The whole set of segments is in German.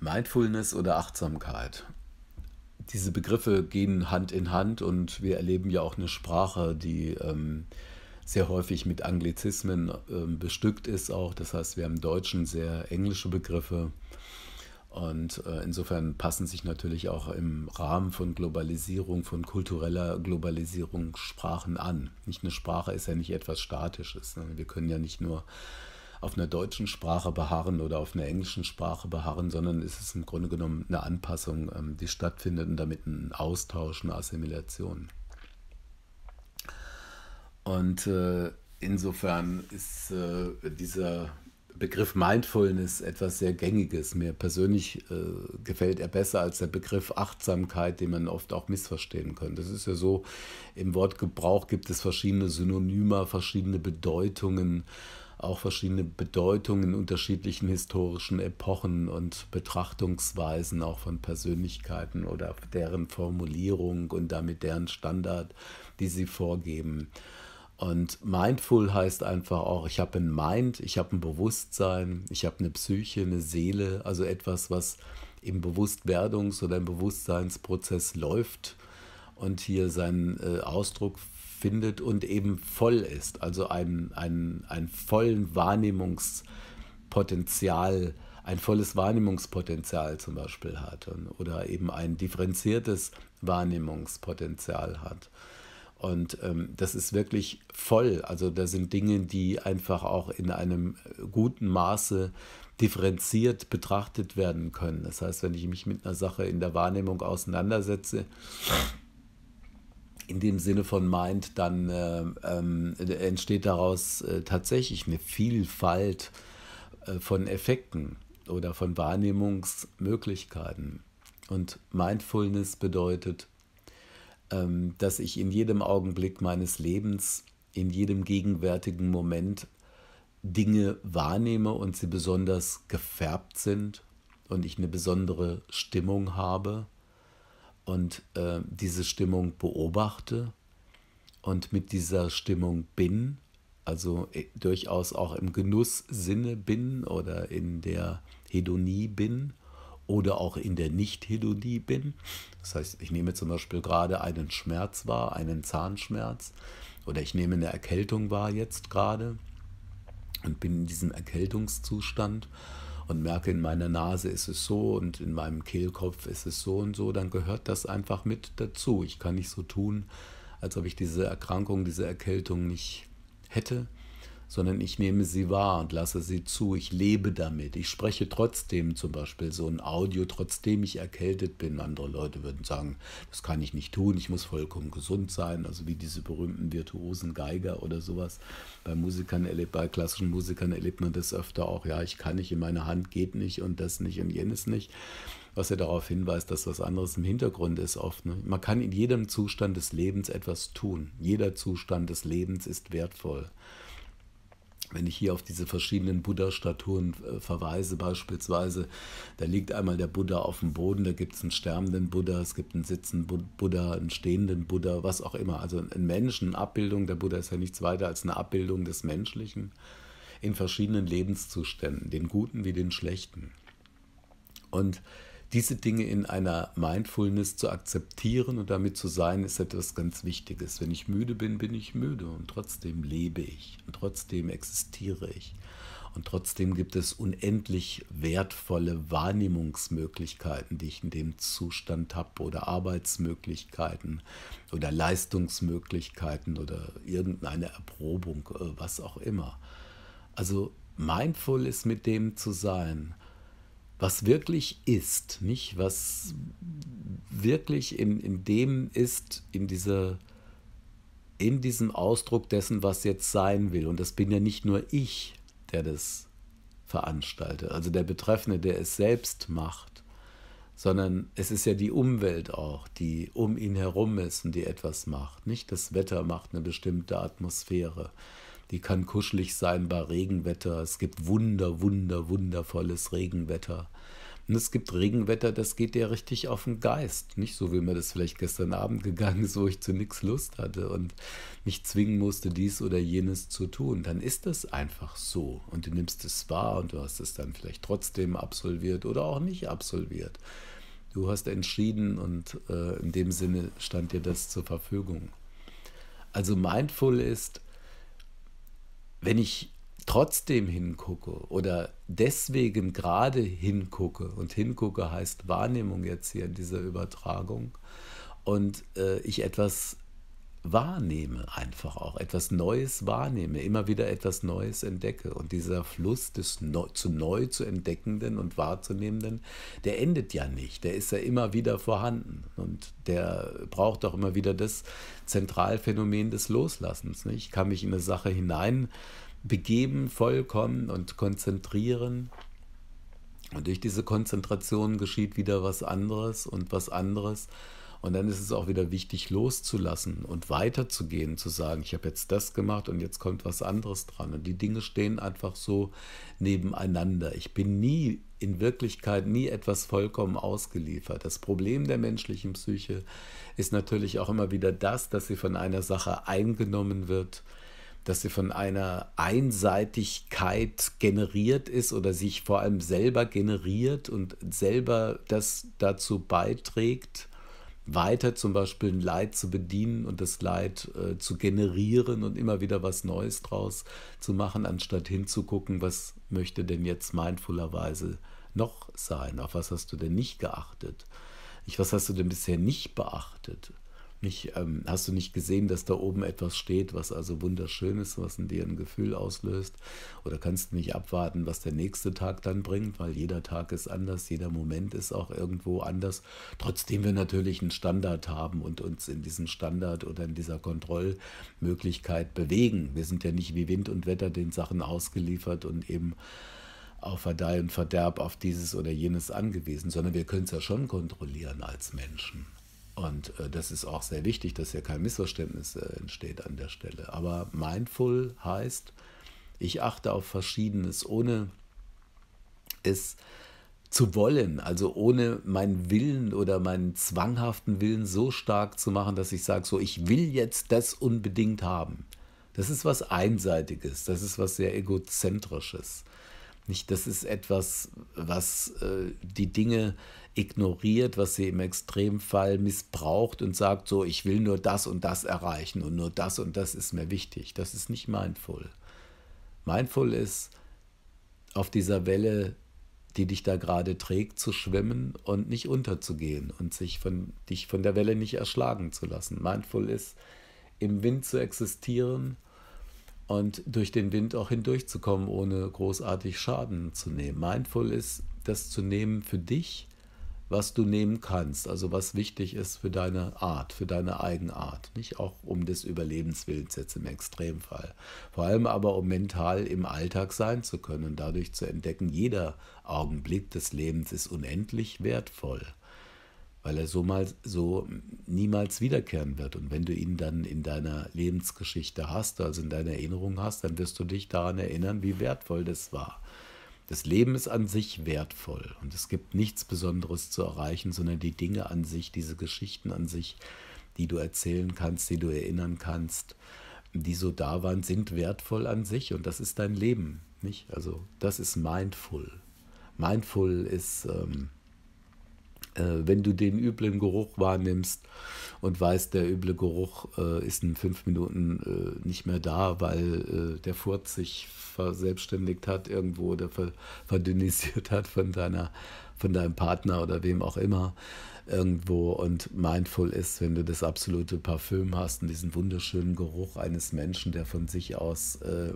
Mindfulness oder Achtsamkeit. Diese Begriffe gehen Hand in Hand und wir erleben ja auch eine Sprache, die ähm, sehr häufig mit Anglizismen ähm, bestückt ist auch. Das heißt, wir haben im Deutschen sehr englische Begriffe und äh, insofern passen sich natürlich auch im Rahmen von Globalisierung, von kultureller Globalisierung Sprachen an. Nicht eine Sprache ist ja nicht etwas Statisches. Ne? Wir können ja nicht nur auf einer deutschen Sprache beharren oder auf einer englischen Sprache beharren, sondern es ist im Grunde genommen eine Anpassung, ähm, die stattfindet und damit ein Austausch, eine Assimilation. Und äh, insofern ist äh, dieser Begriff Mindfulness etwas sehr Gängiges. Mir persönlich äh, gefällt er besser als der Begriff Achtsamkeit, den man oft auch missverstehen könnte. Das ist ja so, im Wortgebrauch gibt es verschiedene Synonyme, verschiedene Bedeutungen auch verschiedene Bedeutungen in unterschiedlichen historischen Epochen und Betrachtungsweisen auch von Persönlichkeiten oder deren Formulierung und damit deren Standard, die sie vorgeben. Und mindful heißt einfach auch, ich habe ein Mind, ich habe ein Bewusstsein, ich habe eine Psyche, eine Seele, also etwas, was im Bewusstwerdungs- oder im Bewusstseinsprozess läuft und hier seinen äh, Ausdruck findet und eben voll ist, also ein, ein, ein vollen Wahrnehmungspotenzial, ein volles Wahrnehmungspotenzial zum Beispiel hat oder eben ein differenziertes Wahrnehmungspotenzial hat. Und ähm, das ist wirklich voll. Also da sind Dinge, die einfach auch in einem guten Maße differenziert betrachtet werden können. Das heißt, wenn ich mich mit einer Sache in der Wahrnehmung auseinandersetze, in dem Sinne von Mind, dann äh, ähm, äh, entsteht daraus äh, tatsächlich eine Vielfalt äh, von Effekten oder von Wahrnehmungsmöglichkeiten. Und Mindfulness bedeutet, ähm, dass ich in jedem Augenblick meines Lebens, in jedem gegenwärtigen Moment Dinge wahrnehme und sie besonders gefärbt sind und ich eine besondere Stimmung habe und äh, diese Stimmung beobachte und mit dieser Stimmung bin, also äh, durchaus auch im Genusssinne bin oder in der Hedonie bin oder auch in der Nicht-Hedonie bin. Das heißt, ich nehme zum Beispiel gerade einen Schmerz wahr, einen Zahnschmerz oder ich nehme eine Erkältung wahr jetzt gerade und bin in diesem Erkältungszustand und merke, in meiner Nase ist es so und in meinem Kehlkopf ist es so und so, dann gehört das einfach mit dazu. Ich kann nicht so tun, als ob ich diese Erkrankung, diese Erkältung nicht hätte sondern ich nehme sie wahr und lasse sie zu, ich lebe damit. Ich spreche trotzdem zum Beispiel so ein Audio, trotzdem ich erkältet bin. Andere Leute würden sagen, das kann ich nicht tun, ich muss vollkommen gesund sein, also wie diese berühmten virtuosen Geiger oder sowas. Bei Musikern erlebt, bei klassischen Musikern erlebt man das öfter auch, ja, ich kann nicht, in meiner Hand geht nicht und das nicht und jenes nicht was ja darauf hinweist, dass was anderes im Hintergrund ist oft. Ne? Man kann in jedem Zustand des Lebens etwas tun. Jeder Zustand des Lebens ist wertvoll. Wenn ich hier auf diese verschiedenen Buddha-Statuen äh, verweise, beispielsweise, da liegt einmal der Buddha auf dem Boden, da gibt es einen sterbenden Buddha, es gibt einen sitzenden Buddha, einen stehenden Buddha, was auch immer. Also ein Menschen, eine Abbildung. Der Buddha ist ja nichts weiter als eine Abbildung des Menschlichen in verschiedenen Lebenszuständen, den guten wie den schlechten. Und diese Dinge in einer Mindfulness zu akzeptieren und damit zu sein, ist etwas ganz Wichtiges. Wenn ich müde bin, bin ich müde und trotzdem lebe ich und trotzdem existiere ich. Und trotzdem gibt es unendlich wertvolle Wahrnehmungsmöglichkeiten, die ich in dem Zustand habe, oder Arbeitsmöglichkeiten oder Leistungsmöglichkeiten oder irgendeine Erprobung, äh, was auch immer. Also mindful ist mit dem zu sein was wirklich ist, nicht? Was wirklich in, in dem ist, in dieser in diesem Ausdruck dessen, was jetzt sein will. Und das bin ja nicht nur ich, der das veranstaltet, also der Betreffende, der es selbst macht, sondern es ist ja die Umwelt auch, die um ihn herum ist und die etwas macht. Nicht das Wetter macht eine bestimmte Atmosphäre die kann kuschelig sein bei Regenwetter. Es gibt wunder, wunder, wundervolles Regenwetter. Und es gibt Regenwetter, das geht dir richtig auf den Geist. Nicht so, wie mir das vielleicht gestern Abend gegangen ist, wo ich zu nichts Lust hatte und mich zwingen musste, dies oder jenes zu tun. Dann ist das einfach so. Und du nimmst es wahr und du hast es dann vielleicht trotzdem absolviert oder auch nicht absolviert. Du hast entschieden und äh, in dem Sinne stand dir das zur Verfügung. Also mindful ist wenn ich trotzdem hingucke oder deswegen gerade hingucke, und hingucke heißt Wahrnehmung jetzt hier in dieser Übertragung, und äh, ich etwas wahrnehme, einfach auch etwas Neues wahrnehme, immer wieder etwas Neues entdecke. Und dieser Fluss des neu, zu neu zu entdeckenden und wahrzunehmenden, der endet ja nicht, der ist ja immer wieder vorhanden. Und der braucht auch immer wieder das Zentralphänomen des Loslassens. Ich kann mich in eine Sache hinein begeben, vollkommen und konzentrieren. Und durch diese Konzentration geschieht wieder was anderes und was anderes. Und dann ist es auch wieder wichtig, loszulassen und weiterzugehen, zu sagen, ich habe jetzt das gemacht und jetzt kommt was anderes dran. Und die Dinge stehen einfach so nebeneinander. Ich bin nie in Wirklichkeit nie etwas vollkommen ausgeliefert. Das Problem der menschlichen Psyche ist natürlich auch immer wieder das, dass sie von einer Sache eingenommen wird, dass sie von einer Einseitigkeit generiert ist oder sich vor allem selber generiert und selber das dazu beiträgt, weiter zum Beispiel ein Leid zu bedienen und das Leid äh, zu generieren und immer wieder was Neues draus zu machen, anstatt hinzugucken, was möchte denn jetzt mindfullerweise noch sein, auf was hast du denn nicht geachtet, ich, was hast du denn bisher nicht beachtet nicht, ähm, hast du nicht gesehen, dass da oben etwas steht, was also wunderschön ist, was in dir ein Gefühl auslöst? Oder kannst du nicht abwarten, was der nächste Tag dann bringt, weil jeder Tag ist anders, jeder Moment ist auch irgendwo anders, trotzdem wir natürlich einen Standard haben und uns in diesem Standard oder in dieser Kontrollmöglichkeit bewegen. Wir sind ja nicht wie Wind und Wetter den Sachen ausgeliefert und eben auf Verdeih und Verderb, auf dieses oder jenes angewiesen, sondern wir können es ja schon kontrollieren als Menschen. Und äh, das ist auch sehr wichtig, dass ja kein Missverständnis äh, entsteht an der Stelle. Aber mindful heißt, ich achte auf Verschiedenes, ohne es zu wollen, also ohne meinen Willen oder meinen zwanghaften Willen so stark zu machen, dass ich sage, so, ich will jetzt das unbedingt haben. Das ist was Einseitiges, das ist was sehr Egozentrisches. Nicht, das ist etwas, was äh, die Dinge ignoriert, was sie im Extremfall missbraucht und sagt so, ich will nur das und das erreichen und nur das und das ist mir wichtig. Das ist nicht mindful. Mindful ist, auf dieser Welle, die dich da gerade trägt, zu schwimmen und nicht unterzugehen und sich von, dich von der Welle nicht erschlagen zu lassen. Mindful ist, im Wind zu existieren und durch den Wind auch hindurchzukommen, ohne großartig Schaden zu nehmen. Mindful ist, das zu nehmen für dich, was du nehmen kannst, also was wichtig ist für deine Art, für deine Eigenart, nicht auch um des Überlebenswillens jetzt im Extremfall, vor allem aber um mental im Alltag sein zu können und dadurch zu entdecken, jeder Augenblick des Lebens ist unendlich wertvoll, weil er so mal so niemals wiederkehren wird und wenn du ihn dann in deiner Lebensgeschichte hast, also in deiner Erinnerung hast, dann wirst du dich daran erinnern, wie wertvoll das war. Das Leben ist an sich wertvoll und es gibt nichts Besonderes zu erreichen, sondern die Dinge an sich, diese Geschichten an sich, die du erzählen kannst, die du erinnern kannst, die so da waren, sind wertvoll an sich und das ist dein Leben, nicht? Also das ist mindful. Mindful ist ähm, äh, wenn du den üblen Geruch wahrnimmst und weißt, der üble Geruch äh, ist in fünf Minuten äh, nicht mehr da, weil äh, der Furz sich verselbstständigt hat irgendwo oder ver verdünnisiert hat von, deiner, von deinem Partner oder wem auch immer irgendwo und mindful ist, wenn du das absolute Parfüm hast und diesen wunderschönen Geruch eines Menschen, der von sich aus äh,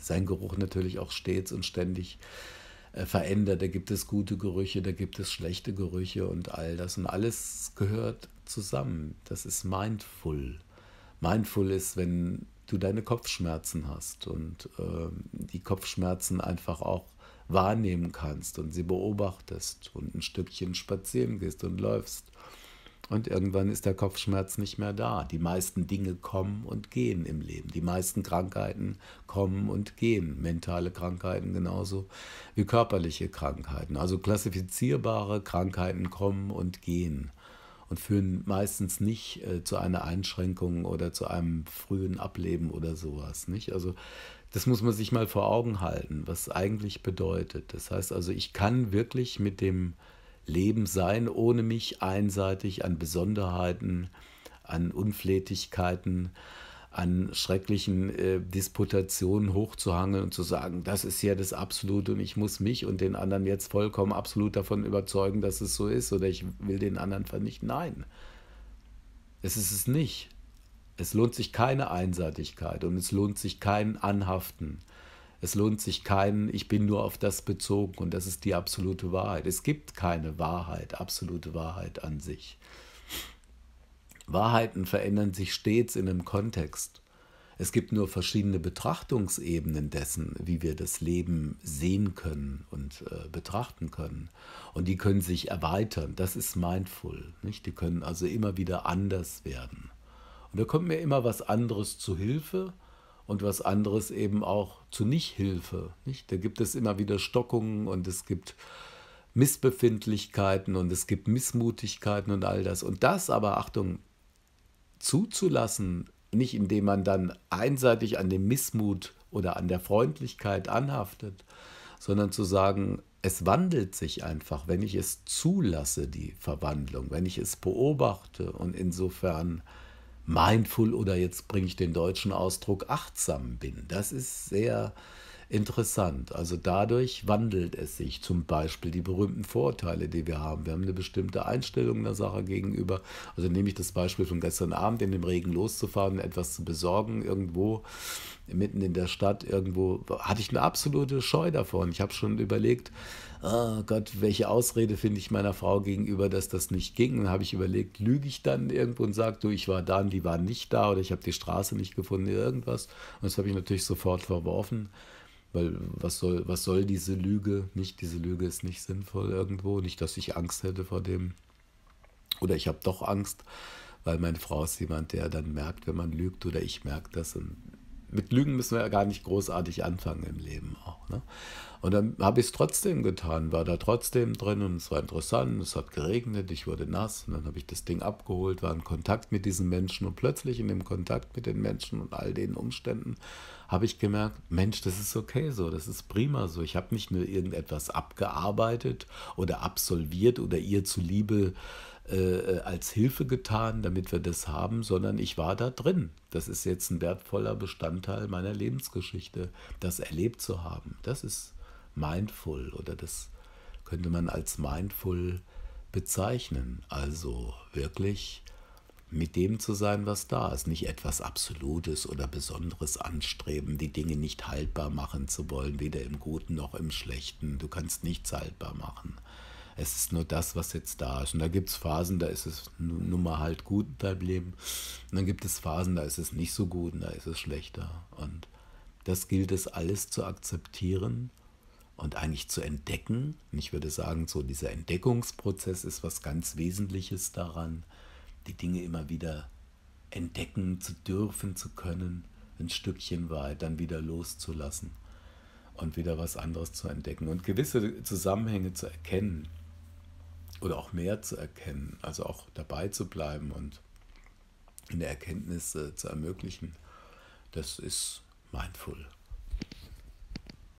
sein Geruch natürlich auch stets und ständig äh, äh, verändert. Da gibt es gute Gerüche, da gibt es schlechte Gerüche und all das. Und alles gehört zusammen. Das ist mindful. Mindful ist, wenn du deine Kopfschmerzen hast und äh, die Kopfschmerzen einfach auch wahrnehmen kannst und sie beobachtest und ein Stückchen spazieren gehst und läufst und irgendwann ist der Kopfschmerz nicht mehr da. Die meisten Dinge kommen und gehen im Leben. Die meisten Krankheiten kommen und gehen. Mentale Krankheiten genauso wie körperliche Krankheiten. Also klassifizierbare Krankheiten kommen und gehen und führen meistens nicht äh, zu einer Einschränkung oder zu einem frühen Ableben oder sowas. Nicht? Also das muss man sich mal vor Augen halten, was eigentlich bedeutet. Das heißt also, ich kann wirklich mit dem Leben sein, ohne mich einseitig an Besonderheiten, an Unflätigkeiten, an schrecklichen äh, Disputationen hochzuhangeln und zu sagen, das ist ja das Absolute und ich muss mich und den anderen jetzt vollkommen absolut davon überzeugen, dass es so ist oder ich will den anderen vernichten. Nein, es ist es nicht. Es lohnt sich keine Einseitigkeit und es lohnt sich kein Anhaften es lohnt sich keinen, ich bin nur auf das bezogen und das ist die absolute Wahrheit. Es gibt keine Wahrheit, absolute Wahrheit an sich. Wahrheiten verändern sich stets in einem Kontext. Es gibt nur verschiedene Betrachtungsebenen dessen, wie wir das Leben sehen können und äh, betrachten können. Und die können sich erweitern. Das ist mindful. Nicht? Die können also immer wieder anders werden. Und da kommt mir immer was anderes zu Hilfe und was anderes eben auch zu Nichthilfe. Nicht? Da gibt es immer wieder Stockungen und es gibt Missbefindlichkeiten und es gibt Missmutigkeiten und all das. Und das aber, Achtung, zuzulassen, nicht indem man dann einseitig an dem Missmut oder an der Freundlichkeit anhaftet, sondern zu sagen, es wandelt sich einfach, wenn ich es zulasse, die Verwandlung, wenn ich es beobachte und insofern mindful oder jetzt bringe ich den deutschen Ausdruck achtsam bin. Das ist sehr interessant. Also dadurch wandelt es sich zum Beispiel die berühmten Vorurteile, die wir haben. Wir haben eine bestimmte Einstellung einer Sache gegenüber. Also nehme ich das Beispiel von gestern Abend, in dem Regen loszufahren, etwas zu besorgen irgendwo mitten in der Stadt irgendwo hatte ich eine absolute Scheu davon. Ich habe schon überlegt, oh Gott, welche Ausrede finde ich meiner Frau gegenüber, dass das nicht ging. Dann habe ich überlegt, lüge ich dann irgendwo und sage, du, ich war da und die waren nicht da oder ich habe die Straße nicht gefunden, irgendwas. Und das habe ich natürlich sofort verworfen. Weil was soll, was soll diese Lüge? Nicht, diese Lüge ist nicht sinnvoll irgendwo. Nicht, dass ich Angst hätte vor dem. Oder ich habe doch Angst, weil meine Frau ist jemand, der dann merkt, wenn man lügt oder ich merke das und mit Lügen müssen wir ja gar nicht großartig anfangen im Leben auch. Ne? Und dann habe ich es trotzdem getan, war da trotzdem drin und es war interessant, es hat geregnet, ich wurde nass und dann habe ich das Ding abgeholt, war in Kontakt mit diesen Menschen und plötzlich in dem Kontakt mit den Menschen und all den Umständen habe ich gemerkt, Mensch, das ist okay so, das ist prima so. Ich habe nicht nur irgendetwas abgearbeitet oder absolviert oder ihr zuliebe äh, äh, äh, als Hilfe getan, damit wir das haben, sondern ich war da drin. Das ist jetzt ein wertvoller Bestandteil meiner Lebensgeschichte, das erlebt zu haben. Das ist mindful oder das könnte man als mindful bezeichnen. Also wirklich mit dem zu sein, was da ist. Nicht etwas Absolutes oder Besonderes anstreben, die Dinge nicht haltbar machen zu wollen, weder im Guten noch im Schlechten. Du kannst nichts haltbar machen es ist nur das, was jetzt da ist. Und da gibt es Phasen, da ist es nun mal halt gut beim Leben. Und dann gibt es Phasen, da ist es nicht so gut und da ist es schlechter. Und das gilt es alles zu akzeptieren und eigentlich zu entdecken. Und ich würde sagen, so dieser Entdeckungsprozess ist was ganz Wesentliches daran, die Dinge immer wieder entdecken zu dürfen, zu können, ein Stückchen weit dann wieder loszulassen und wieder was anderes zu entdecken und gewisse Zusammenhänge zu erkennen oder auch mehr zu erkennen, also auch dabei zu bleiben und in der Erkenntnis äh, zu ermöglichen, das ist mindful.